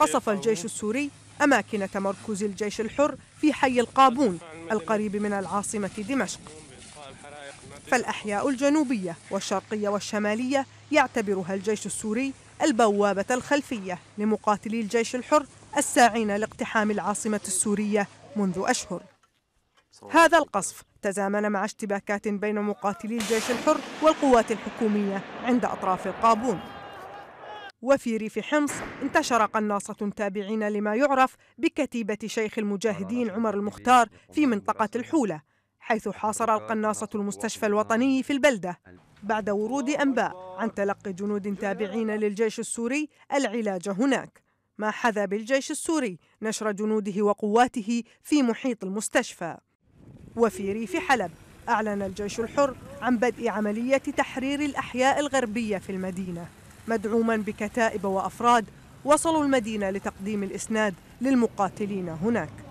قصف الجيش السوري أماكن تمركز الجيش الحر في حي القابون القريب من العاصمة دمشق فالأحياء الجنوبية والشرقية والشمالية يعتبرها الجيش السوري البوابة الخلفية لمقاتلي الجيش الحر الساعين لاقتحام العاصمة السورية منذ أشهر هذا القصف تزامن مع اشتباكات بين مقاتلي الجيش الحر والقوات الحكومية عند أطراف القابون وفي ريف حمص انتشر قناصة تابعين لما يعرف بكتيبة شيخ المجاهدين عمر المختار في منطقة الحولة حيث حاصر القناصة المستشفى الوطني في البلدة بعد ورود أنباء عن تلقي جنود تابعين للجيش السوري العلاج هناك ما حذا بالجيش السوري نشر جنوده وقواته في محيط المستشفى وفي ريف حلب أعلن الجيش الحر عن بدء عملية تحرير الأحياء الغربية في المدينة مدعوما بكتائب وأفراد وصلوا المدينة لتقديم الإسناد للمقاتلين هناك